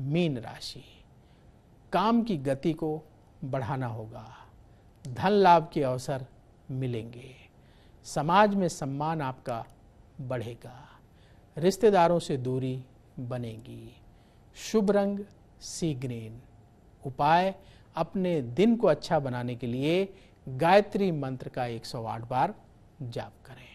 mean राशि काम की गति को बढ़ाना होगा धन लाभ के अवसर मिलेंगे समाज में सम्मान आपका बढ़ेगा रिश्तेदारों से दूरी बनेगी शुभ रंग सी ग्रीन उपाय अपने दिन को अच्छा बनाने के लिए गायत्री मंत्र का 108 बार जाप करें